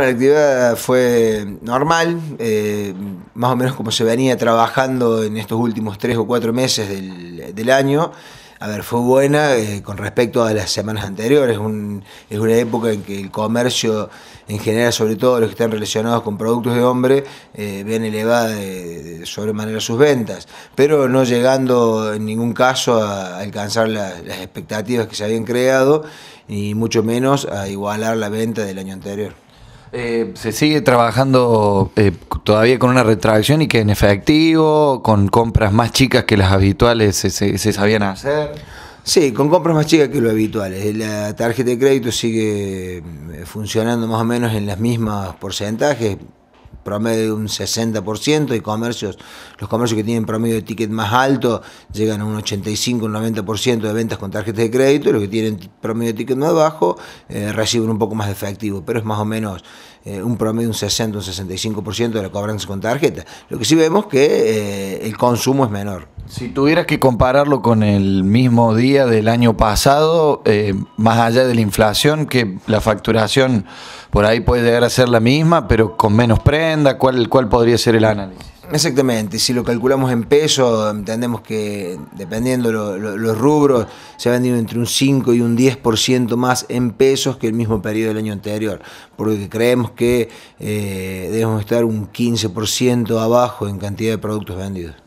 la actividad fue normal, eh, más o menos como se venía trabajando en estos últimos tres o cuatro meses del, año. A ver, fue buena eh, con respecto a las semanas anteriores. es una época en que el comercio en general, sobre todo los que están relacionados con productos de hombre, eh, ven elevada de, sobremanera sus ventas, pero no llegando en ningún caso a alcanzar las expectativas que se habían creado, y mucho menos a igualar la venta del año anterior. Eh, ¿Se sigue trabajando eh, todavía con una retracción y que en efectivo, con compras más chicas que las habituales se, se sabían hacer? Sí, con compras más chicas que lo habituales. Eh, la tarjeta de crédito sigue funcionando más o menos en los mismos porcentajes, promedio de un 60% y comercios, los comercios que tienen promedio de ticket más alto llegan a un 85, un 90% de ventas con tarjetas de crédito, y los que tienen promedio de ticket más bajo eh, reciben un poco más de efectivo, pero es más o menos eh, un promedio de un 60, un 65% de la cobranza con tarjeta. Lo que sí vemos que eh, el consumo es menor. Si tuvieras que compararlo con el mismo día del año pasado, eh, más allá de la inflación, que la facturación por ahí puede llegar a ser la misma, pero con menos prenda, ¿cuál, podría ser el análisis? Exactamente, si lo calculamos en peso, entendemos que dependiendo los rubros, se ha vendido entre un 5 y un 10% más en pesos que el mismo periodo del año anterior, porque creemos que eh, debemos estar un 15% abajo en cantidad de productos vendidos.